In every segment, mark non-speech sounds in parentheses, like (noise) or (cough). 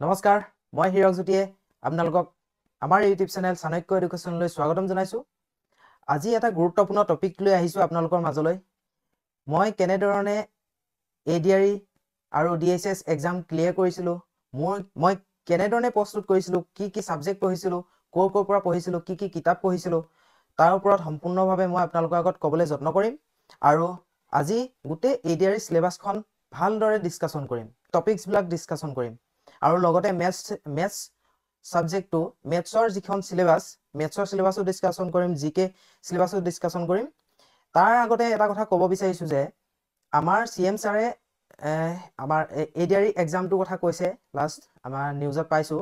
নমস্কাৰ মই হীৰক জ্যোতিয়ে আপোনালোকক আমাৰ ইউটিউব চেনেল চাণক্য এডুকেশ্যনলৈ স্বাগতম জনাইছোঁ আজি এটা গুৰুত্বপূৰ্ণ টপিক লৈ আহিছোঁ আপোনালোকৰ মাজলৈ মই কেনেধৰণে এ ডি আৰ ই আৰু D H S exam clear কৰিছিলোঁ মোৰ মই কেনেধৰণে প্ৰস্তুত কৰিছিলোঁ কি কি ছাবজেক্ট পঢ়িছিলোঁ ক'ৰ ক'ৰ পৰা পঢ়িছিলোঁ কি কি কিতাপ পঢ়িছিলোঁ তাৰ ওপৰত সম্পূৰ্ণভাৱে মই আপোনালোকৰ আগত ক'বলৈ যত্ন কৰিম আৰু আজি গোটেই এ ডি আৰ ই চিলেবাছখন ভালদৰে ডিছকাশ্যন কৰিম টপিকছবিলাক ডিছকাশ্যন কৰিম আৰু লগতে মেথছ মেথছ ছাবজেক্টটো মেথছৰ যিখন চিলেবাছ মেথছৰ চিলেবাছো ডিছকাশ্যন কৰিম জি কে চিলেবাছো ডিছকাশ্যন কৰিম তাৰ আগতে এটা কথা ক'ব বিচাৰিছোঁ যে আমাৰ চি এম ছাৰে আমাৰ এ ডিয়াৰী এক্সামটোৰ e কথা কৈছে লাষ্ট আমাৰ নিউজত পাইছোঁ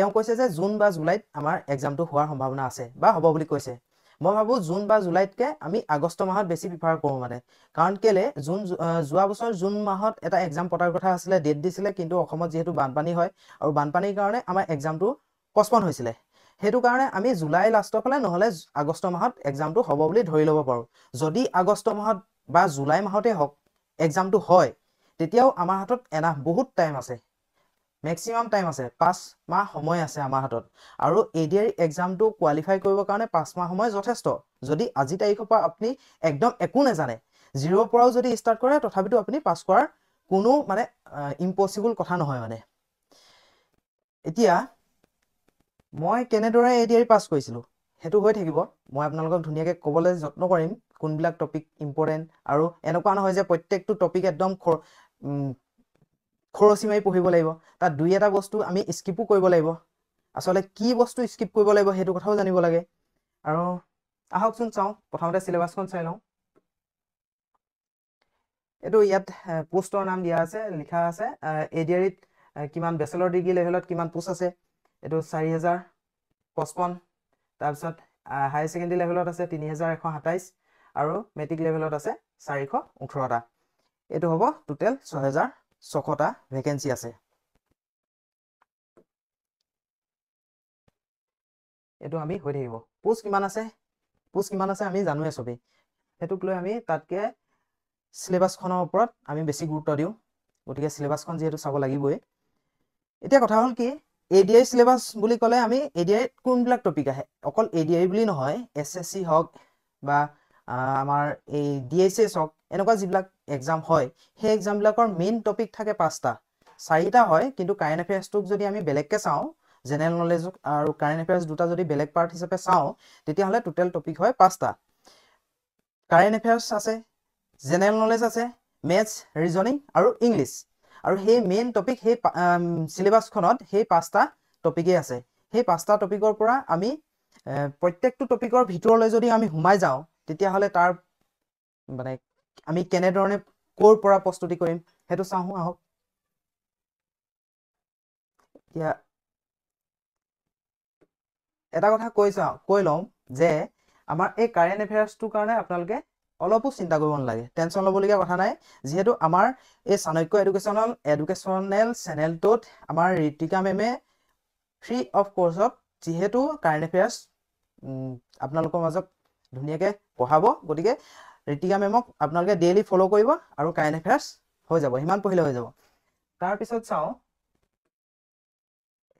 তেওঁ কৈছে যে জুন বা জুলাইত আমাৰ এক্সামটো হোৱাৰ সম্ভাৱনা আছে বা হ'ব বুলি কৈছে মই ভাবো জুন বা জুলাইতকে আমি আগষ্ট মাহত বেছি প্ৰিফাৰ কৰোঁ মানে কাৰণ কেলে জুন যোৱা বছৰ জুন মাহত এটা এক্সাম পতাৰ কথা আছিলে ডেট দিছিলে কিন্তু অসমত যিহেতু বানপানী হয় আৰু বানপানীৰ কাৰণে আমাৰ এক্সামটো পচপন হৈছিলে সেইটো কাৰণে আমি জুলাই লাষ্টৰ ফালে নহ'লে আগষ্ট মাহত এক্সামটো হ'ব বুলি ধৰি ল'ব পাৰোঁ যদি আগষ্ট মাহত বা জুলাই মাহতে হওক এক্সামটো হয় তেতিয়াও আমাৰ হাতত এনাহ বহুত টাইম আছে মেক্সিমাম টাইম আছে পাঁচ মাহ সময় আছে আমাৰ হাতত আৰু এ ডি আই এক্সামটো কোৱালিফাই কৰিবৰ কাৰণে পাঁচ মাহ সময় যথেষ্ট যদি আজি তাৰিখৰ পৰা আপুনি একদম একো নাজানে জিৰ'ৰ পৰাও যদি ষ্টাৰ্ট কৰে তথাপিতো আপুনি পাছ কৰাৰ কোনো মানে ইম্পচিবল কথা নহয় মানে এতিয়া মই কেনেদৰে A D I pass e কৰিছিলোঁ সেইটো হৈ থাকিব মই আপোনালোকক ধুনীয়াকৈ ক'বলৈ যত্ন কৰিম কোনবিলাক টপিক ইম্পৰ্টেণ্ট আৰু এনেকুৱা নহয় যে প্ৰত্যেকটো টপিক একদম খৰচি মাৰি পঢ়িব লাগিব তাত দুই এটা বস্তু আমি স্কিপো কৰিব লাগিব আচলতে কি বস্তু স্কিপ কৰিব লাগিব সেইটো কথাও জানিব লাগে আৰু আহকচোন চাওঁ প্ৰথমতে চিলেবাছখন চাই লওঁ এইটো ইয়াত পোষ্টৰ নাম দিয়া আছে লিখা আছে এ ডি আৰিত কিমান বেচেলৰ ডিগ্ৰী লেভেলত কিমান পোষ্ট আছে এইটো চাৰি হেজাৰ পঁচপন্ন তাৰপিছত হায়াৰ ছেকেণ্ডেৰী লেভেলত আছে তিনি হেজাৰ এশ সাতাইছ আৰু মেট্ৰিক লেভেলত আছে চাৰিশ ওঠৰটা এইটো হ'ব টোটেল ছহেজাৰ ছশটা ভেকেঞ্চি আছে এইটো আমি হৈ থাকিব পোষ্ট কিমান আছে পোষ্ট কিমান আছে আমি জানোৱে চবেই সেইটোক লৈ আমি তাতকৈ চিলেবাছখনৰ ওপৰত আমি বেছি গুৰুত্ব দিওঁ গতিকে চিলেবাছখন যিহেতু চাব লাগিবই এতিয়া কথা হ'ল কি এ ডি আই চিলেবাছ বুলি ক'লে আমি এ ডি আইত কোনবিলাক টপিক আহে অকল এ ডি আই বুলি নহয় এছ এছ চি হওক বা আমাৰ এই ডি এইচ e এছ হওক এনেকুৱা যিবিলাক এক্সাম হয় সেই এক্সামবিলাকৰ মেইন টপিক থাকে পাঁচটা চাৰিটা হয় কিন্তু কাৰেণ্ট এফেয়াৰ্ছটোক যদি আমি বেলেগকৈ চাওঁ জেনেৰেল নলেজক আৰু কাৰেণ্ট এফেয়াৰ্ছ দুটা যদি বেলেগ পাৰ্ট হিচাপে চাওঁ তেতিয়াহ'লে টোটেল টপিক হয় পাঁচটা কাৰেণ্ট এফেয়াৰ্ছ আছে জেনেৰেল নলেজ আছে মেথছ ৰিজনিং আৰু ইংলিছ আৰু সেই মেইন টপিক সেই চিলেবাছখনত সেই পাঁচটা টপিকেই আছে সেই পাঁচটা টপিকৰ পৰা আমি প্ৰত্যেকটো টপিকৰ ভিতৰলৈ যদি আমি সোমাই যাওঁ তেতিয়াহ'লে তাৰ মানে আমি কেনেধৰণে ক'ৰ পৰা প্ৰস্তুতি কৰিম সেইটো চাওঁ আহক এটা কথা কৈ চাওঁ কৈ লওঁ যে আমাৰ এই কাৰেণ্ট এফেয়াৰ্চটোৰ কাৰণে আপোনালোকে অলপো চিন্তা কৰিব নালাগে টেনশ্যন ল'বলগীয়া কথা নাই যিহেতু আমাৰ এই চাণক্য এডুকেশ্যনেল এডুকেশ্যনেল চেনেলটোত আমাৰ ঋতিকা মেমে ফ্ৰী অফ কৰ্চত যিহেতু কাৰেণ্ট এফেয়াৰ্চ আপোনালোকৰ মাজত ধুনীয়াকে পঢ়াব গতিকে ঋতিকা মেমক আপোনালোকে ডেইলি ফলো কৰিব আৰু কাৰেণ্ট এফেয়াৰ্ছ হৈ যাব সিমান পঢ়িলে হৈ যাব তাৰপিছত চাওঁ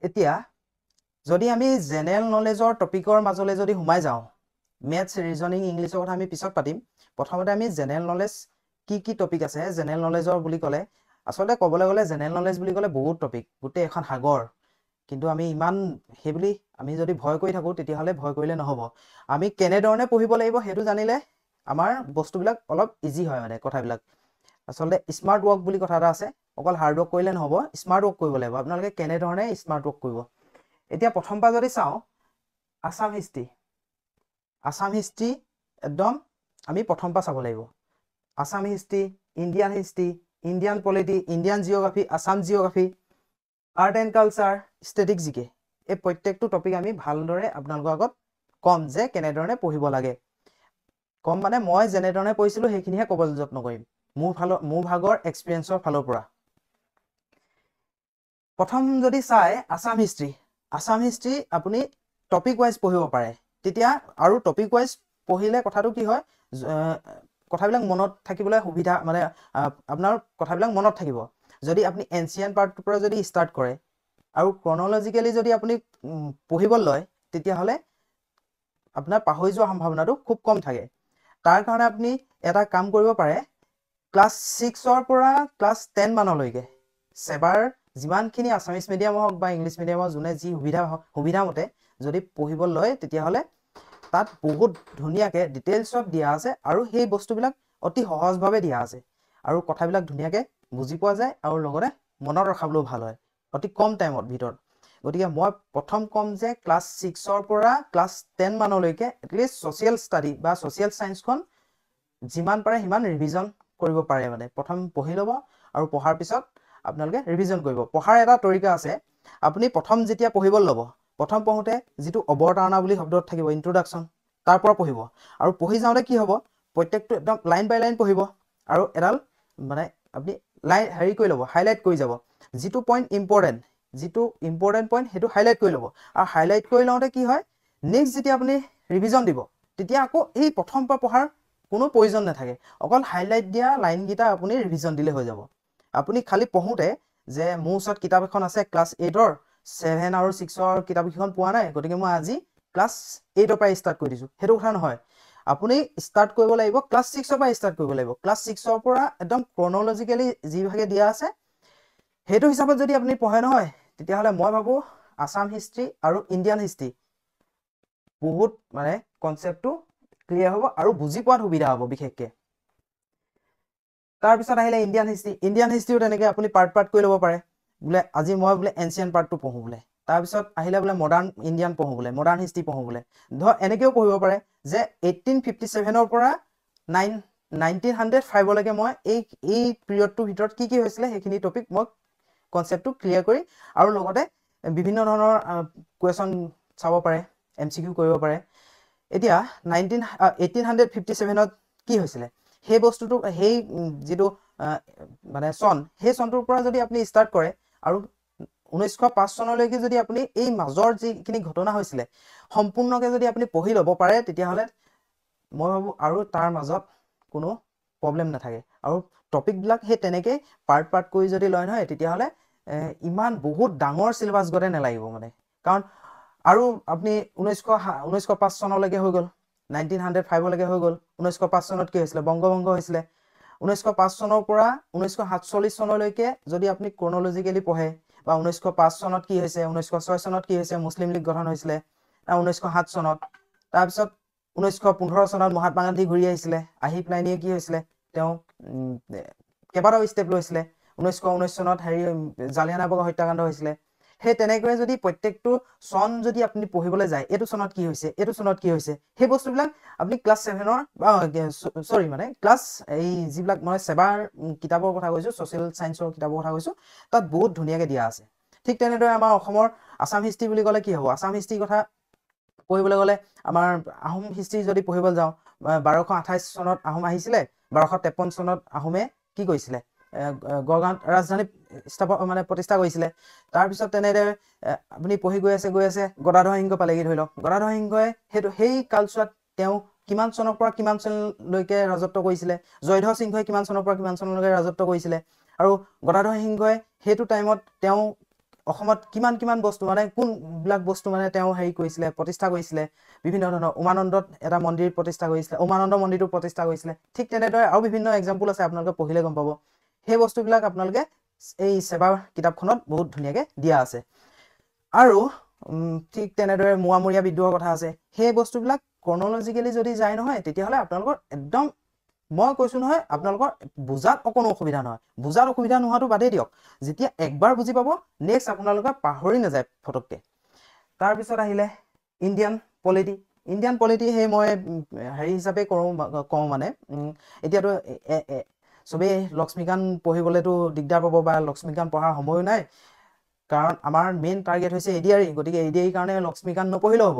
এতিয়া যদি আমি জেনেৰেল নলেজৰ টপিকৰ মাজলৈ যদি সোমাই যাওঁ মেথছ ৰিজনিং ইংলিছৰ কথা আমি পিছত পাতিম প্ৰথমতে আমি জেনেৰেল নলেজ কি কি টপিক আছে জেনেৰেল নলেজৰ বুলি ক'লে আচলতে ক'বলৈ গ'লে জেনেৰেল নলেজ বুলি ক'লে বহুত টপিক গোটেই এখন সাগৰ কিন্তু আমি ইমান সেইবুলি আমি যদি ভয় কৰি থাকোঁ তেতিয়াহ'লে ভয় কৰিলে নহ'ব আমি কেনেধৰণে পঢ়িব লাগিব সেইটো জানিলে আমাৰ বস্তুবিলাক অলপ ইজি হয় মানে কথাবিলাক আচলতে স্মাৰ্ট ৱৰ্ক বুলি কথা এটা আছে অকল হাৰ্ড ৱৰ্ক কৰিলে নহ'ব স্মাৰ্ট ৱৰ্ক কৰিব লাগিব আপোনালোকে কেনেধৰণে স্মাৰ্ট ৱৰ্ক কৰিব এতিয়া প্ৰথম পৰা যদি চাওঁ আছাম হিষ্ট্ৰি আছাম হিষ্ট্ৰি একদম আমি প্ৰথম পৰা চাব লাগিব Assam history Indian history Indian polity Indian geography Assam geography art and culture static GK এই প্ৰত্যেকটো টপিক আমি ভালদৰে আপোনালোকৰ আগত ক'ম যে কেনেধৰণে পঢ়িব লাগে ক'ম মানে মই যেনেধৰণে পঢ়িছিলোঁ সেইখিনিহে ক'বলৈ যত্ন কৰিম মোৰ ফালৰ মোৰ ভাগৰ এক্সপিৰিয়েঞ্চৰ ফালৰ পৰা প্ৰথম যদি চাই আছাম হিষ্ট্ৰী আছাম হিষ্ট্ৰী আপুনি টপিক ৱাইজ পঢ়িব পাৰে তেতিয়া আৰু টপিক ৱাইজ পঢ়িলে কথাটো কি হয় কথাবিলাক মনত থাকিবলৈ সুবিধা মানে আপোনাৰ কথাবিলাক মনত থাকিব যদি আপুনি এনচিয়ান পাৰ্টটোৰ পৰা যদি ষ্টাৰ্ট কৰে আৰু ক্ৰনলজিকেলি যদি আপুনি পঢ়িব লয় তেতিয়াহ'লে আপোনাৰ পাহৰি যোৱা সম্ভাৱনাটো খুব কম থাকে তাৰ কাৰণে আপুনি এটা কাম কৰিব পাৰে ক্লাছ ছিক্সৰ পৰা ক্লাছ টেন মানলৈকে ছেবাৰ যিমানখিনি আছামিজ মিডিয়ামৰ হওক বা ইংলিছ মিডিয়ামৰ যোনে যি সুবিধা হওক সুবিধামতে যদি পঢ়িব লয় তেতিয়াহ'লে তাত বহুত ধুনীয়াকৈ ডিটেইলছত দিয়া আছে আৰু সেই বস্তুবিলাক অতি সহজভাৱে দিয়া আছে আৰু কথাবিলাক ধুনীয়াকৈ বুজি পোৱা যায় আৰু লগতে মনত ৰখাবলৈও ভাল হয় অতি কম টাইমত ভিতৰত গতিকে মই প্ৰথম ক'ম যে ক্লাছ ছিক্সৰ পৰা ক্লাছ টেন মানলৈকে এটলিষ্ট ছ'চিয়েল ষ্টাডি বা ছ'চিয়েল ছায়েন্সখন যিমান পাৰে সিমান ৰিভিজন কৰিব পাৰে মানে প্ৰথম পঢ়ি ল'ব আৰু পঢ়াৰ পিছত আপোনালোকে ৰিভিজন কৰিব পঢ়াৰ এটা তৰিকা আছে আপুনি প্ৰথম যেতিয়া পঢ়িবলৈ ল'ব প্ৰথম পঢ়োঁতে যিটো অৱতাৰণা বুলি শব্দত থাকিব ইণ্ট্ৰডাকশ্যন তাৰ পৰা পঢ়িব আৰু পঢ়ি যাওঁতে কি হ'ব প্ৰত্যেকটো একদম লাইন বাই লাইন পঢ়িব আৰু এডাল মানে আপুনি লাইট হেৰি কৰি ল'ব হাইলাইট কৰি যাব যিটো পইণ্ট ইম্পৰ্টেণ্ট যিটো ইম্পৰ্টেণ্ট পইণ্ট সেইটো হাইলাইট কৰি ল'ব আৰু হাইলাইট কৰি লওঁতে কি হয় নেক্সট যেতিয়া আপুনি ৰিভিজন দিব তেতিয়া আকৌ এই প্ৰথম পৰা পঢ়াৰ কোনো প্ৰয়োজন নাথাকে অকল হাইলাইট দিয়া লাইনকেইটা আপুনি ৰিভিজন দিলে হৈ যাব আপুনি খালী পঢ়োঁতে যে মোৰ ওচৰত কিতাপ এখন আছে ক্লাছ এইটৰ ছেভেন আৰু ছিক্সৰ কিতাপকেইখন পোৱা নাই গতিকে মই আজি ক্লাছ এইটৰ পৰাই ষ্টাৰ্ট কৰি দিছোঁ সেইটো কথা নহয় আপুনি ষ্টাৰ্ট কৰিব লাগিব ক্লাছ ছিক্সৰ পৰা ষ্টাৰ্ট কৰিব লাগিব ক্লাছ ছিক্সৰ পৰা একদম ক্ৰনলজিকেলি যিভাগে দিয়া আছে সেইটো হিচাপত যদি আপুনি পঢ়ে নহয় তেতিয়াহ'লে মই ভাবোঁ আছাম হিষ্ট্ৰী আৰু ইণ্ডিয়ান হিষ্ট্ৰী বহুত মানে কনচেপ্টটো ক্লিয়াৰ হ'ব আৰু বুজি পোৱাত সুবিধা হ'ব বিশেষকৈ তাৰপিছত আহিলে ইণ্ডিয়ান হিষ্ট্ৰী ইণ্ডিয়ান হিষ্ট্ৰীও তেনেকৈ আপুনি পাৰ্ট পাৰ্ট কৰি ল'ব পাৰে বোলে আজি মই বোলে এনচিয়ান পাৰ্টটো পঢ়োঁ বোলে তাৰপিছত আহিলে বোলে মডাৰ্ণ ইণ্ডিয়ান পঢ়োঁ বোলে মডাৰ্ণ হিষ্ট্ৰী পঢ়োঁ বোলে ধৰ এনেকৈও পঢ়িব পাৰে যে এইটিন ফিফটি চেভেনৰ পৰা নাইন নাইনটিন হাণ্ড্ৰেড ফাইভলৈকে মই এই এই পিৰিয়ডটোৰ ভিতৰত কি কি হৈছিলে সেইখিনি টপিক মই কনচেপ্টটো ক্লিয়াৰ কৰি আৰু লগতে বিভিন্ন ধৰণৰ কুৱেশ্যন চাব পাৰে এম চি কিউ কৰিব পাৰে এতিয়া নাইনটিন এইটিন হাণ্ড্ৰেড ফিফটি চেভেনত কি হৈছিলে সেই বস্তুটো সেই যিটো মানে চন সেই চনটোৰ পৰা যদি আপুনি ষ্টাৰ্ট কৰে আৰু ঊনৈছশ পাঁচ চনলৈকে যদি আপুনি এই মাজৰ যিখিনি ঘটনা হৈছিলে সম্পূৰ্ণকে যদি আপুনি পঢ়ি ল'ব পাৰে তেতিয়াহ'লে মই ভাবোঁ আৰু তাৰ মাজত কোনো প্ৰব্লেম নাথাকে আৰু টপিকবিলাক সেই তেনেকেই পাৰ্ট পাৰ্ট কৰি যদি লয় নহয় তেতিয়াহ'লে ইমান বহুত ডাঙৰ চিলেবাছ গতে নেলাগিব মানে কাৰণ আৰু আপুনি ঊনৈছশ ঊনৈছশ পাঁচ চনলৈকে হৈ গ'ল নাইনটিন হাণ্ড্ৰেড ফাইভলৈকে হৈ গ'ল ঊনৈছশ পাঁচ চনত কি হৈছিলে বংগভংগ হৈছিলে ঊনৈছশ পাঁচ চনৰ পৰা ঊনৈছশ সাতচল্লিছ চনলৈকে যদি আপুনি ক্ৰনলজিকেলি পঢ়ে বা ঊনৈশ পাঁচ চনত কি হৈছে ঊনৈশ চনত কি হৈছে মুছলিম লীগ গঠন হৈছিলে বা ঊনৈশ সাত চনত তাৰপিছত ঊনৈশশ চনত মহাত্মা গান্ধী ঘূৰি আহিছিলে আহি পেলাই নিয়ে কি হৈছিলে তেওঁ কেইবাটাও ষ্টেপ লৈছিলে ঊনৈশশ ঊনৈশ চনত হেৰি জালিয়ানাবাগৰ হত্যাকাণ্ড হৈছিলে সেই তেনেকৈ যদি প্ৰত্যেকটো চন যদি আপুনি পঢ়িবলৈ যায় এইটো চনত কি হৈছে এইটো চনত কি হৈছে সেই বস্তুবিলাক আপুনি ক্লাছ ছেভেনৰ বা চৰি মানে ক্লাছ এই যিবিলাক মই ছেবাৰ কিতাপৰ কথা কৈছোঁ ছ'চিয়েল চাইন্সৰ কিতাপৰ কথা কৈছোঁ তাত বহুত ধুনীয়াকৈ দিয়া আছে ঠিক তেনেদৰে আমাৰ অসমৰ আছাম হিষ্ট্ৰি বুলি ক'লে কি হ'ব আছাম হিষ্ট্ৰিৰ কথা পঢ়িবলৈ গ'লে আমাৰ আহোম হিষ্ট্ৰি যদি পঢ়িবলৈ যাওঁ বাৰশ আঠাইছ চনত আহোম আহিছিলে বাৰশ তেপন্ন চনত আহোমে কি কৰিছিলে গড়গাঁৱত ৰাজধানী স্থাপন মানে প্ৰতিষ্ঠা কৰিছিলে তাৰপিছত তেনেদৰে আপুনি পঢ়ি গৈ আছে গৈ আছে গদাধৰ সিংহ পালেগৈ ধৰি লওক গদাধৰ সিংহই সেইটো সেই কালচোৱাত তেওঁ কিমান চনৰ পৰা কিমান চনলৈকে ৰাজত্ব কৰিছিলে জয়ধৰ সিংহই কিমান চনৰ পৰা কিমান চনলৈকে ৰাজত্ব কৰিছিলে আৰু গদাধৰ সিংহই সেইটো টাইমত তেওঁ অসমত কিমান কিমান বস্তু মানে কোনবিলাক বস্তু মানে তেওঁ হেৰি কৰিছিলে প্ৰতিষ্ঠা কৰিছিলে বিভিন্ন ধৰণৰ উমানন্দত এটা মন্দিৰ প্ৰতিষ্ঠা কৰিছিলে উমানন্দ মন্দিৰটো প্ৰতিষ্ঠা কৰিছিলে ঠিক তেনেদৰে আৰু বিভিন্ন এক্সাম্পল আছে আপোনালোকে পঢ়িলে গম পাব সেই বস্তুবিলাক আপোনালোকে এই সেৱা কিতাপখনত বহুত ধুনীয়াকৈ দিয়া আছে আৰু ঠিক তেনেদৰে মোৱামৰীয়া বিদ্ৰোহৰ কথা আছে সেই বস্তুবিলাক ক্ৰনলজিকেলি যদি যায় নহয় তেতিয়াহ'লে আপোনালোকৰ একদম মই কৈছোঁ নহয় আপোনালোকৰ বুজাত অকণো অসুবিধা নহয় বুজাত অসুবিধা নোহোৱাটো বাদেই দিয়ক যেতিয়া একবাৰ বুজি পাব নেক্সট আপোনালোকে পাহৰি নাযায় ফটককৈ তাৰপিছত আহিলে ইণ্ডিয়ান পলিটি ইণ্ডিয়ান পলিটি সেই মই হেৰি হিচাপে কৰোঁ কওঁ মানে এতিয়াতো চবেই লক্ষ্মীকান্ত পঢ়িবলৈতো দিগদাৰ পাব বা লক্ষ্মীকান্ত পঢ়াৰ সময়ো নাই কাৰণ আমাৰ মেইন টাৰ্গেট হৈছে এডিয়াৰী গতিকে এডিয়াৰী কাৰণে লক্ষ্মীকান্ত নপঢ়িলেও হ'ব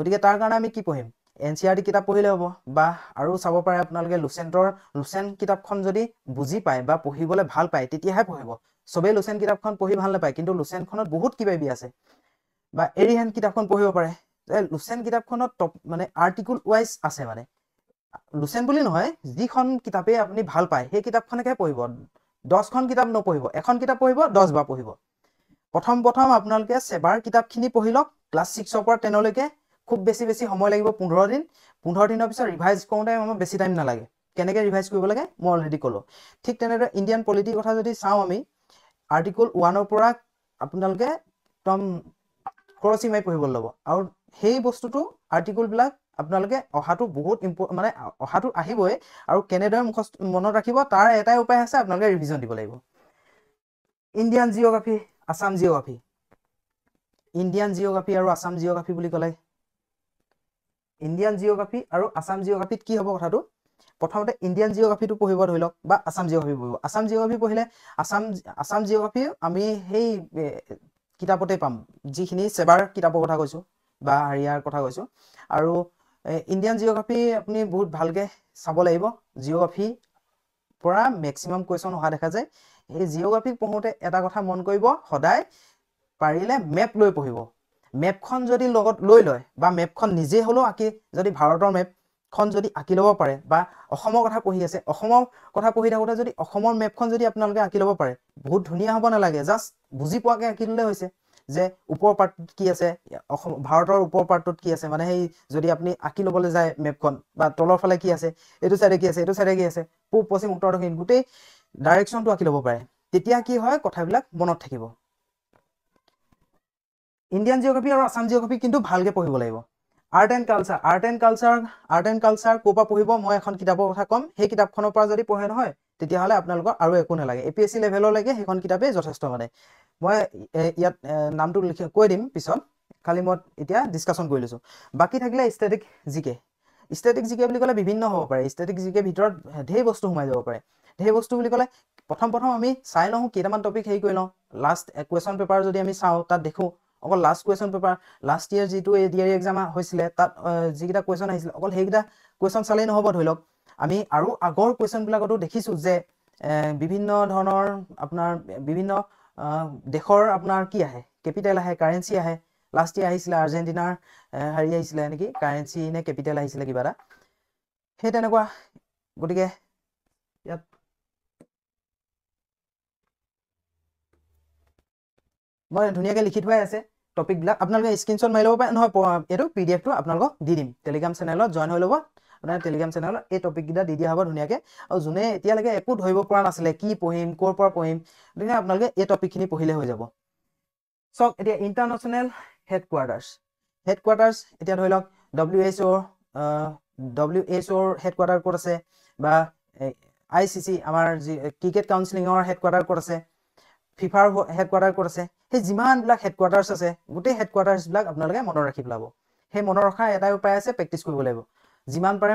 গতিকে তাৰ কাৰণে আমি কি পঢ়িম এন চি আৰ টি কিতাপ পঢ়িলে হ'ব বা আৰু চাব পাৰে আপোনালোকে লুচেণ্টৰ লুচেণ্ট কিতাপখন যদি বুজি পায় বা পঢ়িবলৈ ভাল পায় তেতিয়াহে পঢ়িব চবেই লুচেণ্ট কিতাপখন পঢ়ি ভাল নাপায় কিন্তু লুচেণ্টখনত বহুত কিবা কিবাকিবি আছে বা এৰিহেন কিতাপখন পঢ়িব পাৰে লুচেণ্ট কিতাপখনত টপ মানে আৰ্টিকুল ৱাইজ আছে মানে লুচেন বুলি নহয় যিখন কিতাপেই আপুনি ভাল পায় সেই কিতাপখনকে পঢ়িব দহখন কিতাপ নপঢ়িব এখন কিতাপ পঢ়িব দহ বাৰ পঢ়িব প্ৰথম প্ৰথম আপোনালোকে চেবাৰ কিতাপখিনি পঢ়ি লওক ক্লাছ ছিক্সৰ পৰা টেনলৈকে খুব বেছি বেছি সময় লাগিব পোন্ধৰ দিন পোন্ধৰ দিনৰ পিছত ৰিভাইজ কৰোঁতে আমাৰ বেছি টাইম নালাগে কেনেকৈ ৰিভাইজ কৰিব লাগে মই অলৰেডি ক'লোঁ ঠিক তেনেদৰে ইণ্ডিয়ান পলিটিৰ কথা যদি চাওঁ আমি আৰ্টিকল ওৱানৰ পৰা আপোনালোকে একদম খৰচি মাৰি পঢ়িবলৈ ল'ব আৰু সেই বস্তুটো আৰ্টিকলবিলাক আপোনালোকে অহাটো বহুত ইম্পৰ মানে অহাটো আহিবই আৰু কেনেদৰে মুখ মনত ৰাখিব তাৰ এটাই উপায় আছে আপোনালোকে ৰিভিজন দিব লাগিব Indian geography Assam geography Indian geography আৰু আছাম জিঅ'গ্ৰাফী বুলি ক'লে ইণ্ডিয়ান জিঅ'গ্ৰাফী আৰু আছাম জিঅগ্ৰাফিত কি হ'ব কথাটো প্ৰথমতে ইণ্ডিয়ান জিঅ'গ্ৰাফীটো পঢ়িব ধৰি লওক বা আছাম জিঅ'গ্ৰাফী পঢ়িব আছাম জিঅ'গ্ৰাফী পঢ়িলে আছাম আছাম জিঅগ্ৰাফি আমি সেই কিতাপতে পাম যিখিনি ছেবাৰ কিতাপৰ কথা কৈছোঁ বা হেৰিয়াৰ কথা কৈছোঁ আৰু ইণ্ডিয়ান জিঅ'গ্ৰাফি আপুনি বহুত ভালকৈ চাব লাগিব জিঅ'গ্ৰাফি পৰা মেক্সিমাম কুৱেশ্যন অহা দেখা যায় সেই জিঅ'গ্ৰাফিক পঢ়োঁতে এটা কথা মন কৰিব সদায় পাৰিলে মেপ লৈ পঢ়িব মেপখন যদি লগত লৈ লয় বা মেপখন নিজে হ'লেও আঁকি যদি ভাৰতৰ মেপখন যদি আঁকি ল'ব পাৰে বা অসমৰ কথা পঢ়ি আছে অসমৰ কথা পঢ়ি থাকোঁতে যদি অসমৰ মেপখন যদি আপোনালোকে আঁকি ল'ব পাৰে বহুত ধুনীয়া হ'ব নালাগে জাষ্ট বুজি পোৱাকৈ আঁকি ল'লে হৈছে যে ওপৰ পাৰ্টটোত কি আছে অসম ভাৰতৰ ওপৰ পাৰ্টটোত কি আছে মানে সেই যদি আপুনি আঁকি ল'বলৈ যায় মেপখন বা তলৰ ফালে কি আছে এইটো চাইডে কি আছে এইটো চাইডে কি আছে পূব পশ্চিম উত্তৰ দক্ষিণ গোটেই ডাইৰেকশ্যনটো আঁকি ল'ব পাৰে তেতিয়া কি হয় কথাবিলাক মনত থাকিব ইণ্ডিয়ান জিঅ'গ্ৰাফি আৰু আছাম জিঅ'গ্ৰাফি কিন্তু ভালকৈ পঢ়িব লাগিব art and culture art and culture art and culture ক'ৰ পৰা পঢ়িব মই এখন কিতাপৰ কথা ক'ম সেই কিতাপখনৰ পৰা যদি পঢ়ে নহয় তেতিয়াহ'লে আপোনালোকৰ আৰু একো নালাগে এ পি এছ চি লেভেলৰলৈকে সেইখন কিতাপেই যথেষ্ট মানে মই ইয়াত নামটো লিখি কৈ দিম পিছত খালি মই এতিয়া ডিছকাশ্যন কৰি লৈছোঁ বাকী থাকিলে ষ্টেটিক জি কে ষ্টেটিক জিকে বুলি ক'লে বিভিন্ন হ'ব পাৰে ষ্টেটিক জি কে ভিতৰত ঢেৰ বস্তু সোমাই যাব পাৰে ঢেৰ বস্তু বুলি ক'লে প্ৰথম প্ৰথম আমি চাই লওঁ কেইটামান টপিক হেৰি কৰি লওঁ লাষ্ট কুৱেশ্যন পেপাৰ যদি আমি চাওঁ তাত দেখোঁ অকল last question paper last year যিটো এ ডি আৰ এক্সাম হৈছিলে তাত যিকেইটা কুৱেশ্যন আহিছিলে অকল সেইকেইটা কুৱেশ্যন চালেই নহ'ব ধৰি লওক আমি আৰু আগৰ কুৱেশ্যনবিলাকতো দেখিছোঁ যে বিভিন্ন ধৰণৰ আপোনাৰ বিভিন্ন দেশৰ আপোনাৰ কি আহে কেপিটেল আহে কাৰেঞ্চি আহে লাষ্ট ইয়াৰ আহিছিলে আৰ্জেণ্টিনাৰ হেৰি আহিছিলে নেকি কাৰেঞ্চি নে কেপিটেল আহিছিলে কিবা এটা সেই তেনেকুৱা গতিকে ইয়াত মই ধুনীয়াকৈ লিখি থোৱাই আছে টপিকবিলাক আপোনালোকে স্ক্ৰীণশ্বট মাৰি ল'ব পাৰে নহয় এইটো পি ডি এফটো আপোনালোকক দি দিম টেলিগ্ৰাম চেনেলত জইন হৈ ল'ব আপোনাৰ টেলিগ্ৰাম চেনেলত এই টপিককেইটা দি দিয়া হ'ব ধুনীয়াকৈ আৰু যোনে এতিয়ালৈকে একো ধৰিব পৰা নাছিলে কি পঢ়িম ক'ৰ পৰা পঢ়িম ধুনীয়া আপোনালোকে এই টপিকখিনি পঢ়িলে হৈ যাব চাওক এতিয়া ইণ্টাৰনেশ্যনেল হেডকোৱাৰ্টাৰ্ছ হেডকোৱাৰ্টাৰ্ছ এতিয়া ধৰি লওক W H O W H O headquarter ক'ত আছে বা আই চি চি আমাৰ যি ক্ৰিকেট কাউন্সিলিঙৰ হেডকোৱাৰ্টাৰ ক'ত আছে ফিফাৰ হেডকোৱাৰ্টাৰ ক'ত আছে সেই যিমানবিলাক হেডকোৱাৰ্টাৰ্ছ আছে গোটেই হেডকোৱাৰ্টাৰ্ছবিলাক আপোনালোকে মনত ৰাখি পেলাব সেই মনত ৰখাৰ এটাই উপায় আছে প্ৰেক্টিছ কৰিব লাগিব যিমান পাৰে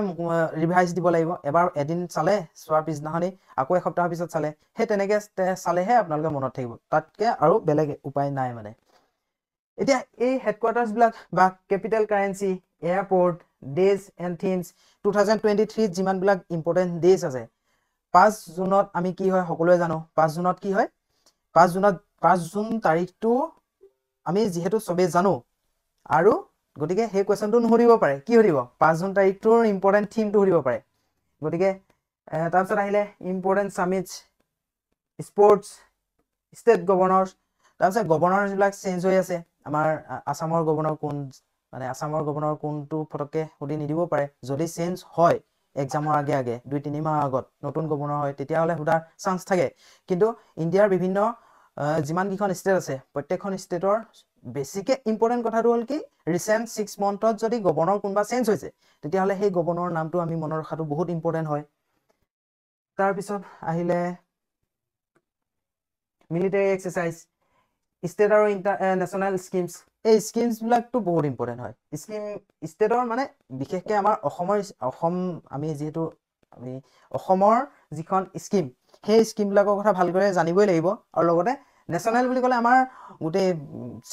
ৰিভাইজ দিব লাগিব এবাৰ এদিন চালে চোৱাৰ পিছদিনাখনি আকৌ এসপ্তাহৰ পিছত চালে সেই তেনেকৈ চালেহে আপোনালোকে মনত থাকিব তাতকৈ আৰু বেলেগ উপায় নাই মানে এতিয়া এই হেডকোৱাৰ্টাৰ্ছবিলাক বা capital currency airport days and things two thousand twenty থ্ৰীত যিমানবিলাক ইম্পৰ্টেণ্ট ডেজ আছে পাঁচ জুনত আমি কি হয় সকলোৱে জানো পাঁচ জুনত কি হয় পাঁচ জুনত পাঁচ জুন তাৰিখটো আমি যিহেতু চবেই জানো আৰু গতিকে সেই কুৱেশ্যনটো নুসুধিব পাৰে কি সুধিব পাঁচ জুন তাৰিখটোৰ ইম্পৰ্টেণ্ট থিমটো সুধিব পাৰে গতিকে তাৰপিছত আহিলে important summit sports state governor তাৰপিছত গভৰ্ণৰ যিবিলাক চেঞ্জ হৈ আছে আমাৰ আছামৰ গভৰ্ণৰ কোন মানে আছামৰ গভৰ্ণৰ কোনটো ফটককে সুধি নিদিব পাৰে যদি চেঞ্জ হয় এক্সামৰ আগে আগে দুই তিনি মাহৰ আগত নতুন গভৰ্ণৰ হয় তেতিয়াহ'লে সোধাৰ চান্স থাকে কিন্তু ইণ্ডিয়াৰ বিভিন্ন যিমানকেইখন ষ্টেট আছে প্ৰত্যেকখন ষ্টেটৰ বেছিকে ইম্পৰ্টেণ্ট কথাটো হ'ল কি ৰিচেণ্ট ছিক্স মন্থত যদি গভৰ্ণৰ কোনোবা চেঞ্জ হৈছে তেতিয়াহ'লে সেই গভৰ্ণৰ নামটো আমি মনত ৰখাটো বহুত ইম্পৰ্টেণ্ট হয় তাৰপিছত আহিলে মিলিটেৰী এক্সাৰচাইজ ষ্টেট আৰু ইণ্টাৰ নেশ্যনেল স্কিমছ এই স্কিমছবিলাকতো বহুত ইম্পৰ্টেণ্ট হয় স্কিম ষ্টেটৰ মানে বিশেষকৈ আমাৰ অসমৰ অসম আমি যিহেতু আমি অসমৰ যিখন স্কিম সেই স্কিমবিলাকৰ কথা ভালদৰে জানিবই লাগিব আৰু লগতে নেশ্যনেল বুলি ক'লে আমাৰ গোটেই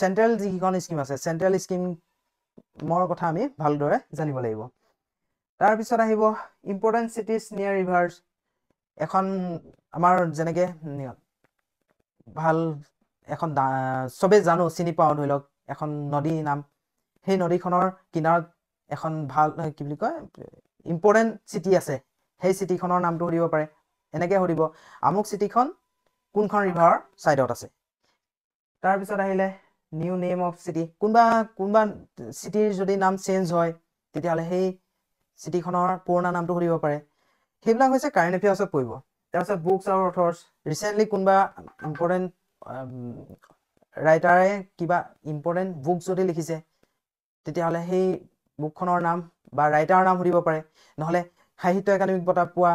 চেণ্ট্ৰেল যিকেইখন স্কিম আছে চেণ্ট্ৰেল স্কিমৰ কথা আমি ভালদৰে জানিব লাগিব তাৰপিছত আহিব ইম্পৰ্টেণ্ট চিটিজ নিয়াৰ ৰিভাৰ্ছ এখন আমাৰ যেনেকৈ ভাল এখন চবেই জানো চিনি পাওঁ ধৰি লওক এখন নদীৰ নাম সেই নদীখনৰ কিনাৰত এখন ভাল কি বুলি কয় ইম্পৰ্টেণ্ট চিটি আছে সেই চিটিখনৰ নামটো সুধিব পাৰে এনেকৈ সুধিব আমুক চিটিখন কোনখন ৰিভাৰৰ ছাইডত আছে তাৰপিছত আহিলে নিউ নেম অফ চিটি কোনোবা কোনোবা চিটিৰ যদি নাম চেঞ্জ হয় তেতিয়াহ'লে সেই চিটিখনৰ পুৰণা নামটো সুধিব পাৰে সেইবিলাক হৈছে কাৰেণ্ট এফেয়াৰ্ছত পৰিব তাৰপিছত বুকছ আৰু অথৰ্ছ ৰিচেণ্টলি কোনোবা ইম্পৰ্টেণ্ট ৰাইটাৰে কিবা ইম্পৰ্টেণ্ট বুক যদি লিখিছে তেতিয়াহ'লে সেই বুকখনৰ নাম বা ৰাইটাৰৰ নাম সুধিব পাৰে নহ'লে সাহিত্য একাডেমিক বঁটা পোৱা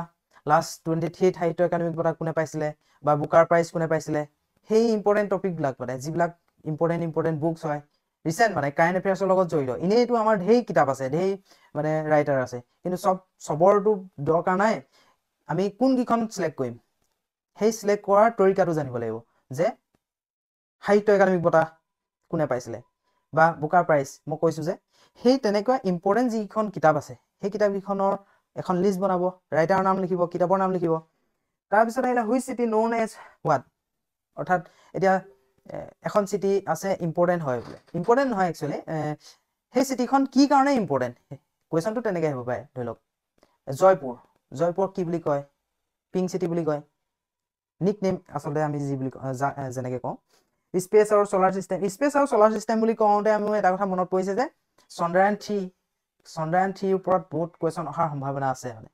ক্লাছ টুৱেণ্টি থ্ৰীত সাহিত্য একাডেমিক বঁটা কোনে পাইছিলে বা বুকাৰ প্ৰাইজ কোনে পাইছিলে সেই ইম্পৰ্টেণ্ট টপিকবিলাক মানে যিবিলাক ইম্পৰ্টেণ্ট ইম্পৰ্টেণ্ট বুকছ হয় ৰিচেণ্ট মানে কাৰেণ্ট এফেয়াৰ্ছৰ লগত জড়িত এনেইতো আমাৰ ঢেৰ কিতাপ আছে ঢেৰ মানে ৰাইটাৰ আছে কিন্তু চব চবৰটো দৰকাৰ নাই আমি কোনকেইখন চিলেক্ট কৰিম সেই চিলেক্ট কৰাৰ তৰিকাটো জানিব লাগিব যে সাহিত্য একাডেমিক বঁটা কোনে পাইছিলে বা বুকাৰ প্ৰাইজ মই কৈছোঁ যে সেই তেনেকুৱা ইম্পৰ্টেণ্ট যিকেইখন কিতাপ আছে সেই কিতাপকেইখনৰ এখন লিষ্ট বনাব ৰাইটাৰৰ নাম লিখিব কিতাপৰ নাম লিখিব তাৰপিছত আহিলে which city known as what অৰ্থাৎ এতিয়া এখন চিটি আছে ইম্পৰ্টেণ্ট হয় বোলে ইম্পৰ্টেণ্ট নহয় একচুৱেলি সেই চিটিখন কি কাৰণে ইম্পৰ্টেণ্ট কুৱেশ্যনটো তেনেকৈ আহিব পাৰে ধৰি লওক জয়পুৰ জয়পুৰক কি বুলি কয় পিংক চিটি বুলি কয় নিক নেম আচলতে আমি যি বুলি কওঁ যেনেকৈ কওঁ স্পেচ আৰু চ'লাৰ চিষ্টেম স্পেচ আৰু চ'লাৰ চিষ্টেম বুলি কওঁতে আমি এটা কথা মনত পৰিছে যে চন্দ্ৰায়ন থ্ৰী চন্দ্ৰায়ন থ্ৰীৰ ওপৰত বহুত কুৱেশ্যন অহাৰ সম্ভাৱনা আছে মানে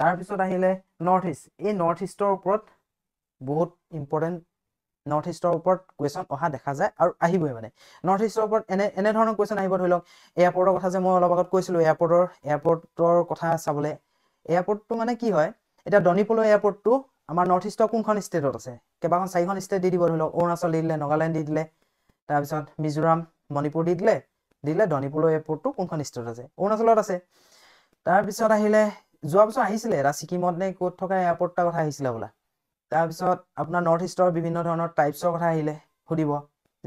তাৰপিছত আহিলে নৰ্থ ইষ্ট এই নৰ্থ ইষ্টৰ ওপৰত বহুত ইম্পৰ্টেণ্ট নৰ্থ ইষ্টৰ ওপৰত কুৱেশ্যন অহা দেখা যায় আৰু আহিবই মানে নৰ্থ ইষ্টৰ ওপৰত এনে এনেধৰণৰ কুৱেশ্যন আহিব ধৰি লওক এয়াৰপৰ্টৰ কথা যে মই অলপ আগত কৈছিলোঁ এয়াৰপৰ্টৰ এয়াৰপৰ্টৰ কথা চাবলৈ এয়াৰপৰ্টটো মানে কি হয় এতিয়া ডনিপল' এয়াৰপৰ্টটো আমাৰ নৰ্থ ইষ্টৰ কোনখন ষ্টেটত আছে কেইবাখন চাৰিখন ষ্টেট দি দিব ধৰি লওক অৰুণাচল দি দিলে নাগালেণ্ড দি দিলে তাৰপিছত মিজোৰাম মণিপুৰ দি দিলে দিলে ধনীপলৈ এয়াৰপৰ্টটো কোনখন ষ্টেটত আছে অৰুণাচলত আছে তাৰপিছত আহিলে যোৱা বছৰ আহিছিলে এটা ছিকিমত নে ক'ত থকা এয়াৰপৰ্টৰ কথা আহিছিলে বোলে তাৰপিছত আপোনাৰ নৰ্থ ইষ্টৰ বিভিন্ন ধৰণৰ টাইপছৰ কথা আহিলে সুধিব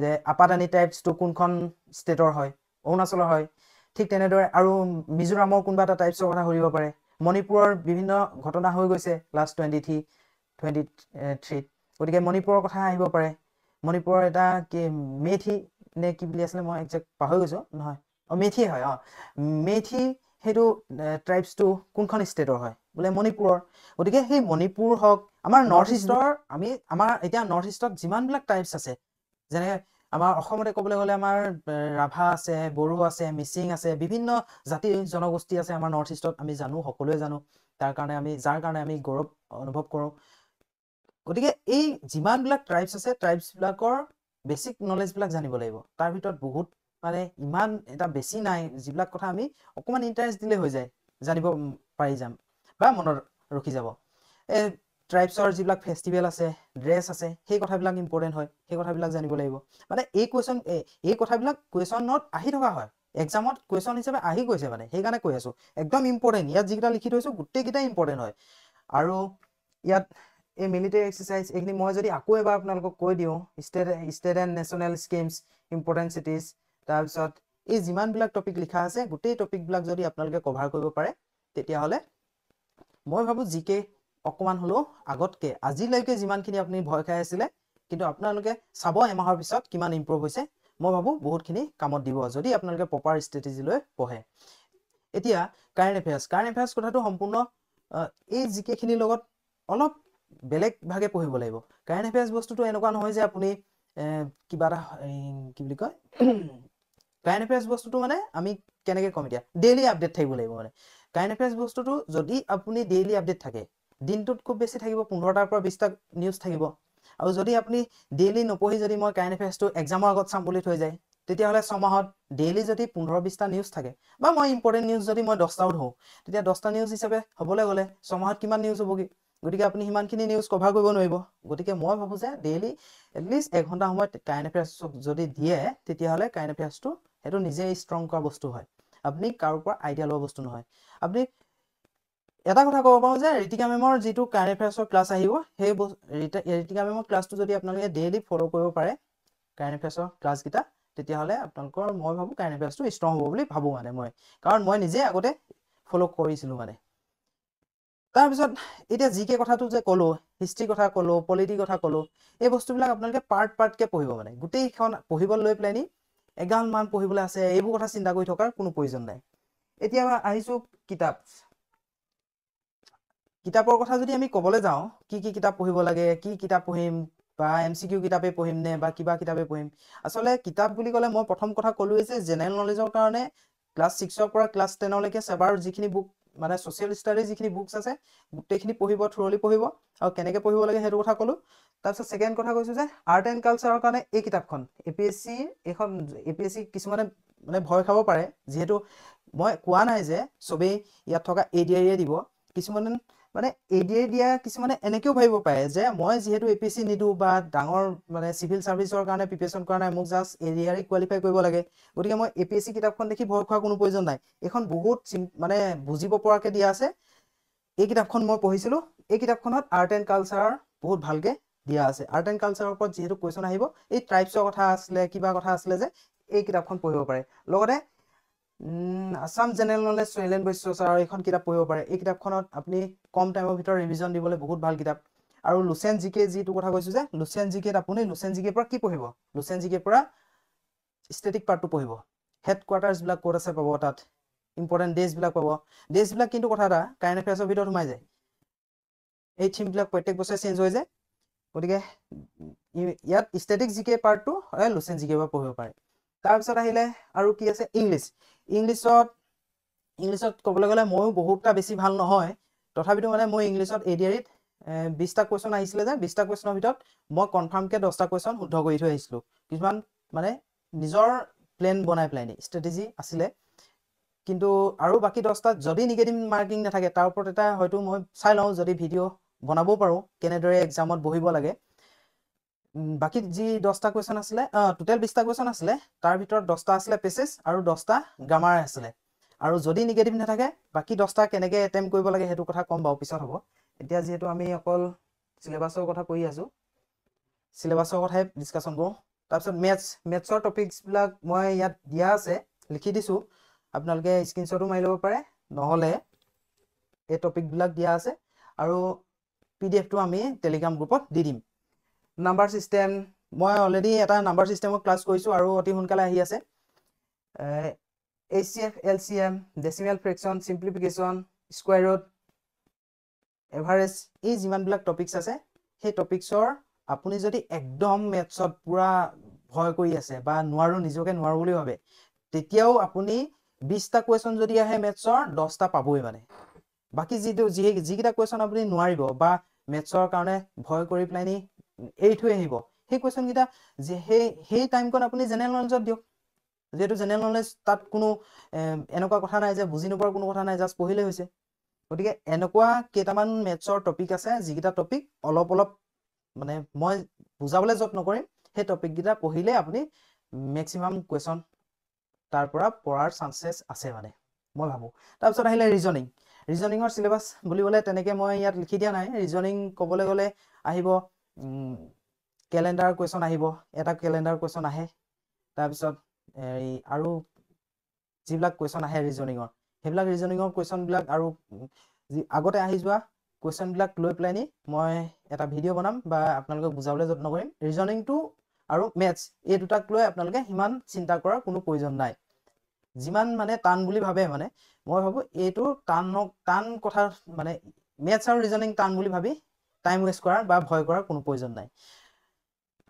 যে আপাদানী টাইপছটো কোনখন ষ্টেটৰ হয় অৰুণাচলৰ হয় ঠিক তেনেদৰে আৰু মিজোৰামৰ কোনোবা এটা টাইপছৰ কথা সুধিব পাৰে মণিপুৰৰ বিভিন্ন ঘটনা হৈ গৈছে লাষ্ট টুৱেণ্টি থ্ৰী টুৱেণ্টি থ্ৰীত গতিকে মণিপুৰৰ কথা আহিব পাৰে মণিপুৰৰ এটা কি মেথি নে কি বুলি আছিলে মই একজেক্ট পাহৰি গৈছোঁ নহয় অঁ মেথিয়ে হয় অঁ মেথি সেইটো ট্ৰাইবছটো কোনখন ষ্টেটৰ হয় বোলে মণিপুৰৰ গতিকে সেই মণিপুৰ হওক আমাৰ নৰ্থ ইষ্টৰ আমি আমাৰ এতিয়া নৰ্থ ইষ্টত যিমানবিলাক ট্ৰাইবছ আছে যেনে আমাৰ অসমতে ক'বলৈ গ'লে আমাৰ ৰাভা আছে বড়ো আছে মিচিং আছে বিভিন্ন জাতি জনগোষ্ঠী আছে আমাৰ নৰ্থ ইষ্টত আমি জানো সকলোৱে জানো তাৰ কাৰণে আমি যাৰ কাৰণে আমি গৌৰৱ অনুভৱ কৰোঁ গতিকে এই যিমানবিলাক ট্ৰাইবছ আছে ট্ৰাইবছবিলাকৰ বেসিক নলেজবিলাক জানিব লাগিব তাৰ ভিতৰত বহুত মানে ইমান এটা বেছি নাই যিবিলাক কথা আমি অকণমান ইণ্টাৰেষ্ট দিলে হৈ যায় জানিব পাৰি যাম বা মনত ৰখি যাব এই ট্ৰাইবছৰ যিবিলাক ফেষ্টিভেল আছে ড্ৰেছ আছে সেই কথাবিলাক ইম্পৰ্টেণ্ট হয় সেই কথাবিলাক জানিব লাগিব মানে এই কুৱেশ্যন এই কথাবিলাক কুৱেশ্যনত আহি থকা হয় এক্সামত কুৱেশ্যন হিচাপে আহি গৈছে মানে সেইকাৰণে কৈ আছোঁ একদম ইম্পৰ্টেণ্ট ইয়াত যিকেইটা লিখি থৈছোঁ গোটেইকেইটাই ইম্পৰ্টেণ্ট হয় আৰু ইয়াত এই মিলিটেৰী এক্সাৰচাইজ এইখিনি মই যদি আকৌ এবাৰ আপোনালোকক কৈ দিওঁ state state and national schemes important cities তাৰপিছত এই যিমানবিলাক টপিক লিখা আছে গোটেই টপিকবিলাক যদি আপোনালোকে কভাৰ কৰিব পাৰে তেতিয়াহ'লে মই ভাবোঁ জি কে অকণমান হ'লেও আগতকৈ আজিলৈকে যিমানখিনি আপুনি ভয় খাই আছিলে কিন্তু আপোনালোকে চাব এমাহৰ পিছত কিমান ইম্প্ৰুভ হৈছে মই ভাবোঁ বহুতখিনি কামত দিব যদি আপোনালোকে প্ৰপাৰ ষ্ট্ৰেটেজি লৈ পঢ়ে এতিয়া কাৰেণ্ট এফেয়াৰ্ছ কাৰেণ্ট এফেয়াৰ্ছ কথাটো সম্পূৰ্ণ এই জি কেখিনিৰ লগত অলপ ভাগে পঢ়িব লাগিব কাৰেণ্ট এফেয়াৰ্ছ বস্তুটো এনেকুৱা নহয় যে আপুনি কিবা এটা কি বুলি কয় কাৰেণ্ট (coughs) এফেয়াৰ্ছ বস্তুটো মানে আমি কেনেকৈ কম এতিয়া ডেইলি আপডেট থাকিব লাগিব মানে কাৰেণ্ট এফেয়াৰ্ছ বস্তুটো যদি আপুনি ডেইলি আপডেট থাকে দিনটোত খুব বেছি থাকিব পোন্ধৰটাৰ পৰা বিছটা নিউজ থাকিব আৰু যদি আপুনি ডেইলি নপঢ়ি যদি মই কাৰেণ্ট এফেয়াৰ্ছটো এক্সামৰ আগত চাম বুলি থৈ যায় তেতিয়াহ'লে ছমাহত ডেইলি যদি পোন্ধৰ বিছটা নিউজ থাকে বা মই ইম্পৰ্টেণ্ট নিউজ যদি মই দহটাও ধৰোঁ তেতিয়া দহটা নিউজ হিচাপে হ'বলৈ গ'লে ছমাহত কিমান নিউজ হ'বগৈ গতিকে আপুনি সিমানখিনি নিউজ কভাৰ কৰিব নোৱাৰিব গতিকে মই ভাবোঁ যে ডেইলি এটলিষ্ট এঘণ্টা সময়ত কাৰেণ্ট এফেয়াৰ্ছক যদি দিয়ে তেতিয়াহ'লে কাৰেণ্ট এফেয়াৰ্ছটো সেইটো নিজেই ষ্ট্ৰং কৰা বস্তু হয় আপুনি কাৰো পৰা আইডিয়া লোৱা বস্তু নহয় আপুনি এটা কথা ক'ব পাৰোঁ যে ঋতিকা মেমৰ যিটো কাৰেণ্ট এফেয়াৰ্ছৰ ক্লাছ আহিব সেই বস্তু ঋতিকা মেমৰ ক্লাছটো যদি আপোনালোকে ডেইলি ফ'ল' কৰিব পাৰে কাৰেণ্ট এফেয়াৰ্ছৰ ক্লাছকেইটা তেতিয়াহ'লে আপোনালোকৰ মই ভাবোঁ কাৰেণ্ট এফেয়াৰ্ছটো ষ্ট্ৰং হ'ব বুলি ভাবোঁ মানে মই কাৰণ মই নিজেই আগতে ফ'ল' কৰিছিলোঁ মানে তাৰপিছত এতিয়া জি কে কথাটো যে ক'লো হিষ্ট্ৰী কথা ক'লো পলিটিক কথা ক'লো এই বস্তুবিলাক আপোনালোকে পাৰ্ট পাৰ্টকে পঢ়িব মানে গোটেইখন পঢ়িব লৈ পেলাইনি এগালমান পঢ়িবলৈ আছে এইবোৰ কথা চিন্তা কৰি থকাৰ কোনো প্ৰয়োজন নাই এতিয়া আহিছো কিতাপ কিতাপৰ কথা যদি আমি ক'বলৈ যাওঁ কি কি কিতাপ পঢ়িব লাগে কি কিতাপ পঢ়িম বা এম চি কিউ কিতাপেই পঢ়িম নে বা কিবা কিতাপেই পঢ়িম আচলতে কিতাপ বুলি ক'লে মই প্ৰথম কথা ক'লোৱেই যে জেনেৰেল নলেজৰ কাৰণে ক্লাছ ছিক্সৰ পৰা ক্লাছ টেনলৈকে ছেবাৰ যিখিনি বুক মানে ছ'চিয়েল ষ্টাডিজ যিখিনি বুকছ আছে গোটেইখিনি পঢ়িব থ্ৰলি পঢ়িব আৰু কেনেকৈ পঢ়িব লাগে সেইটো কথা ক'লোঁ তাৰপিছত ছেকেণ্ড কথা কৈছোঁ যে আৰ্ট এণ্ড কালচাৰৰ কাৰণে এই কিতাপখন এ পি এছ চি এইখন এ পি এছ চি কিছুমানে মানে ভয় খাব পাৰে যিহেতু মই কোৱা নাই যে চবেই ইয়াত থকা এ ডি আৰিয়ে দিব কিছুমানে মানে এডিয়ে দিয়া কিছুমানে এনেকেও ভাবিব পাৰে যে মই যিহেতু এ পি এছ চি নিদো বা ডাঙৰ মানে চিভিল চাৰ্ভিছৰ কাৰণে প্ৰিপেৰেশ্যন কৰা নাই মোক জাষ্ট এৰিয়াৰে কোৱালিফাই কৰিব লাগে গতিকে মই এ পি এছ চি কিতাপখন দেখি ভয় খোৱাৰ কোনো প্ৰয়োজন নাই এইখন বহুত মানে বুজিব পৰাকে দিয়া আছে এই কিতাপখন মই পঢ়িছিলো এই কিতাপখনত আৰ্ট এণ্ড কালচাৰ বহুত ভালকে দিয়া আছে আৰ্ট এণ্ড কালচাৰৰ ওপৰত যিহেতু কুৱেশ্যন আহিব এই ট্ৰাইপছৰ কথা আছিলে কিবা কথা আছিলে যে এই কিতাপখন পঢ়িব পাৰে লগতে আসাম জেনেৰেললৈ চুৱেলেন বৈশ্য ছাৰৰ এইখন কিতাপ পঢ়িব পাৰে এই কিতাপখনত আপুনি কম টাইমৰ ভিতৰত ৰিভিজন দিবলৈ বহুত ভাল কিতাপ আৰু লুচেন জি কে যিটো কথা কৈছোঁ যে লুচেন জি কেত আপুনি লুচেন জি কেৰ পৰা কি পঢ়িব লুচেন জি কেৰ পৰা ষ্টেটিক পাৰ্টটো পঢ়িব হেডকোৱাৰ্টাৰ্ছবিলাক ক'ত আছে পাব তাত ইম্পৰ্টেণ্ট ডেজবিলাক পাব ডেজবিলাক কিন্তু কথা এটা কাৰেণ্ট এফেয়াৰ্ছৰ ভিতৰত সোমাই যায় এই থিমবিলাক প্ৰত্যেক বছৰে চেঞ্জ হৈ যায় গতিকে ইয়াত ষ্টেটিক জি কে পাৰ্টটো লুচেন জি কেৰ পৰা পঢ়িব পাৰে তাৰপিছত আহিলে আৰু কি আছে ইংলিছ ইংলিছত ইংলিছত ক'বলৈ গ'লে ময়ো বহুতটা বেছি ভাল নহয় তথাপিতো মানে মই ইংলিছত e এ ডি আৰ ডিয়াৰিত বিছটা কুৱেশ্যন আহিছিলে যে বিছটা কুৱেশ্যনৰ ভিতৰত মই কনফাৰ্মকে দহটা কুৱেশ্যন শুদ্ধ কৰি থৈ আহিছিলোঁ কিছুমান মানে নিজৰ প্লেন বনাই পেলাই নি ষ্ট্ৰেটেজি আছিলে কিন্তু আৰু বাকী দহটাত যদি নিগেটিভ মাৰ্কিং নাথাকে তাৰ ওপৰত এটা হয়তো মই চাই লওঁ যদি ভিডিঅ' বনাবও পাৰোঁ কেনেদৰে এক্সামত বহিব লাগে বাকী যি দহটা কুৱেশ্যন আছিলে টোটেল বিশটা কুৱেশ্যন আছিলে তাৰ ভিতৰত দহটা আছিলে পেচেছ আৰু দহটা গ্ৰামাৰ আছিলে আৰু যদি নিগেটিভ নাথাকে বাকী দহটা কেনেকৈ এটেম কৰিব লাগে সেইটো কথা ক'ম বাৰু পিছত হ'ব এতিয়া যিহেতু আমি অকল চিলেবাছৰ কথা কৰি আছোঁ চিলেবাছৰ কথাই ডিছকাশ্যন কৰোঁ তাৰপিছত মেথছ মেথছৰ টপিকছবিলাক মই ইয়াত দিয়া আছে লিখি দিছোঁ আপোনালোকে স্ক্ৰীনশ্বটো মাৰি ল'ব পাৰে নহ'লে এই টপিকবিলাক দিয়া আছে আৰু পি ডি এফটো আমি টেলিগ্ৰাম গ্ৰুপত দি দিম নাম্বাৰ ছিষ্টেম মই অলৰেডি এটা নাম্বাৰ ছিষ্টেমত ক্লাছ কৰিছোঁ আৰু অতি সোনকালে আহি আছে A C F L C M decimal fraction simplification স্কুৱাইৰত এভাৰেজ এই যিমানবিলাক টপিকছ আছে সেই টপিকছৰ আপুনি যদি একদম মেথছত পূৰা ভয় কৰি আছে বা নোৱাৰোঁ নিজকে নোৱাৰোঁ বুলি ভাবে তেতিয়াও আপুনি বিশটা কুৱেশ্যন যদি আহে মেথছৰ দহটা পাবই মানে বাকী যিটো যি যিকেইটা কুৱেশ্যন আপুনি নোৱাৰিব বা মেথছৰ কাৰণে ভয় কৰি পেলাইনি এৰি থৈ আহিব সেই কুৱেশ্যনকেইটা যে সেই সেই টাইমকণ আপুনি জেনেৰেল নলেজত দিয়ক যিহেতু জেনেৰেল নলেজ তাত কোনো এনেকুৱা কথা নাই যে বুজি নোপোৱাৰ কোনো কথা নাই জাষ্ট পঢ়িলে হৈছে গতিকে এনেকুৱা কেইটামান মেথছৰ টপিক আছে যিকেইটা টপিক অলপ অলপ মানে মই বুজাবলৈ যত্ন কৰিম সেই টপিককেইটা পঢ়িলে আপুনি মেক্সিমাম কুৱেশ্যন তাৰ পৰা পৰাৰ চান্সেছ আছে মানে মই ভাবোঁ তাৰপিছত আহিলে ৰিজনিং ৰিজনিঙৰ চিলেবাছ বুলিবলৈ তেনেকে মই ইয়াত লিখি দিয়া নাই ৰিজনিং ক'বলৈ গ'লে আহিব কেলেণ্ডাৰ কুৱেশ্যন আহিব এটা কেলেণ্ডাৰ কুৱেশ্যন আহে তাৰপিছত এই আৰু যিবিলাক কুৱেশ্যন আহে ৰিজনিঙৰ সেইবিলাক ৰিজনিঙৰ কুৱেশ্যনবিলাক আৰু আগতে আহি যোৱা কুৱেশ্যনবিলাক লৈ পেলাই নি মই এটা ভিডিঅ' বনাম বা আপোনালোকক বুজাবলৈ যত্ন কৰিম ৰিজনিংটো আৰু মেথছ এই দুটাক লৈ আপোনালোকে সিমান চিন্তা কৰাৰ কোনো প্ৰয়োজন নাই যিমান মানে টান বুলি ভাবে মানে মই ভাবোঁ এইটো টানক টান কথা মানে মেথছ আৰু ৰিজনিং টান বুলি ভাবি টাইম ৱেষ্ট কৰাৰ বা ভয় কৰাৰ কোনো প্ৰয়োজন নাই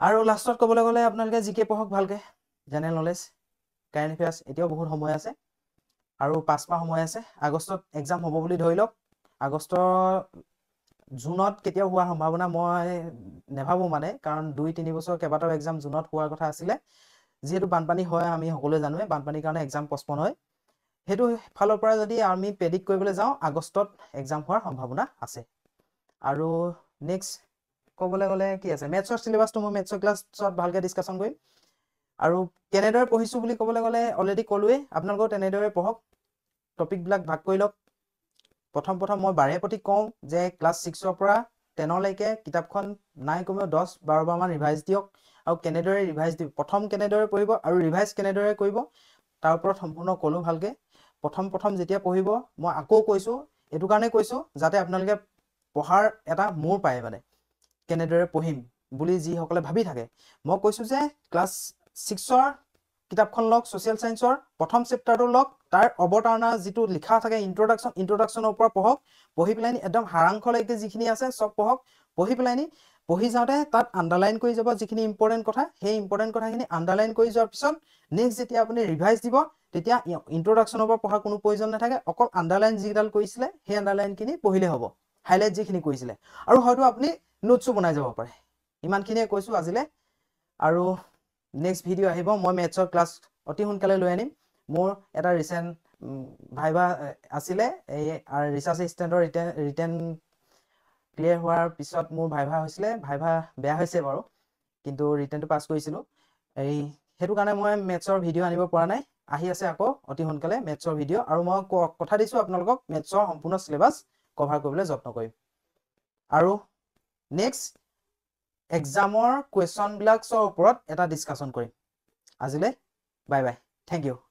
আৰু লাষ্টত ক'বলৈ গ'লে আপোনালোকে জি কে পঢ়ক ভালকৈ জেনেৰেল নলেজ কাৰেণ্ট এফেয়াৰ্ছ এতিয়াও বহুত সময় আছে আৰু পাঁচমাহ সময় আছে আগষ্টত এক্সাম হ'ব বুলি ধৰি লওক আগষ্টৰ জুনত কেতিয়াও হোৱাৰ সম্ভাৱনা মই নেভাবোঁ মানে কাৰণ দুই তিনি বছৰ কেইবাটাও এক্সাম জুনত হোৱাৰ কথা আছিলে যিহেতু বানপানী হয় আমি সকলোৱে জানোৱেই বানপানীৰ কাৰণে এক্সাম পচপন হয় সেইটো ফালৰ পৰা যদি আমি প্ৰেডিক্ট কৰিবলৈ যাওঁ আগষ্টত এক্সাম হোৱাৰ সম্ভাৱনা আছে আৰু নেক্সট ক'বলৈ গ'লে কি আছে মেথছৰ চিলেবাছটো মই মেথছৰ ক্লাছত ভালকৈ ডিছকাশ্যন কৰিম আৰু কেনেদৰে পঢ়িছোঁ বুলি ক'বলৈ গ'লে অলৰেডি ক'লোৱেই আপোনালোকেও তেনেদৰে পঢ়ক টপিকবিলাক ভাগ কৰি লওক প্ৰথম প্ৰথম মই বাৰে প্ৰতি কওঁ যে ক্লাছ ছিক্সৰ পৰা টেনলৈকে কিতাপখন নাই কমেও দহ বাৰ বাৰমান ৰিভাইজ দিয়ক আৰু কেনেদৰে ৰিভাইজ দিব প্ৰথম কেনেদৰে পঢ়িব আৰু ৰিভাইজ কেনেদৰে কৰিব তাৰ ওপৰত সম্পূৰ্ণ ক'লোঁ ভালকৈ প্ৰথম প্ৰথম যেতিয়া পঢ়িব মই আকৌ কৈছোঁ এইটো কাৰণে কৈছোঁ যাতে আপোনালোকে পঢ়াৰ এটা মোৰ পায় মানে কেনেদৰে পঢ়িম বুলি যিসকলে ভাবি থাকে মই কৈছোঁ যে ক্লাছ ছিক্সৰ কিতাপখন লওক ছ'চিয়েল ছায়েন্সৰ প্ৰথম চেপ্টাৰটো লওক তাৰ অৱতাৰণা যিটো লিখা থাকে ইণ্ট্ৰডাকশ্যন ইণ্ট্ৰডাকশ্যনৰ পৰা পঢ়ক পঢ়ি পেলাইনি একদম সাৰাংশলৈকে যিখিনি আছে চব পঢ়ক পঢ়ি পেলাই নি পঢ়ি যাওঁতে তাত আণ্ডাৰলাইন কৰি যাব যিখিনি ইম্পৰ্টেণ্ট কথা সেই ইম্পৰ্টেণ্ট কথাখিনি আণ্ডাৰলাইন কৰি যোৱাৰ পিছত নেক্সট যেতিয়া আপুনি ৰিভাইজ দিব তেতিয়া ইন্ট্ৰডাকশ্যনৰ পৰা পঢ়াৰ কোনো প্ৰয়োজন নাথাকে অকল আণ্ডাৰলাইন যিডাল কৰিছিলে সেই আণ্ডাৰলাইনখিনি পঢ়িলে হ'ব হাইলাইট যিখিনি কৰিছিলে আৰু হয়তো আপুনি নোটছো বনাই যাব পাৰে ইমানখিনিয়ে কৈছোঁ আজিলৈ আৰু নেক্সট ভিডিঅ' আহিব মই মেথছৰ ক্লাছ অতি সোনকালে লৈ আনিম মোৰ এটা ৰিচেণ্ট ভাইবা আছিলে এই ৰিচাৰ্চ এচিষ্টেণ্টৰ ৰিটেন ৰিটেন ক্লিয়াৰ হোৱাৰ পিছত মোৰ ভাইভা হৈছিলে ভাইভা বেয়া হৈছে বাৰু কিন্তু ৰিটেনটো পাছ কৰিছিলোঁ এই সেইটো কাৰণে মই মেথছৰ ভিডিঅ' আনিব পৰা নাই আহি আছে আকৌ অতি সোনকালে মেথছৰ ভিডিঅ' আৰু মই কথা দিছোঁ আপোনালোকক মেথছৰ সম্পূৰ্ণ চিলেবাছ কভাৰ কৰিবলৈ যত্ন কৰিম আৰু নেক্সট এক্সামৰ কুৱেশ্যনবিলাকৰ ওপৰত এটা ডিছকাশ্যন কৰিম আজিলৈ বাই বাই থেংক ইউ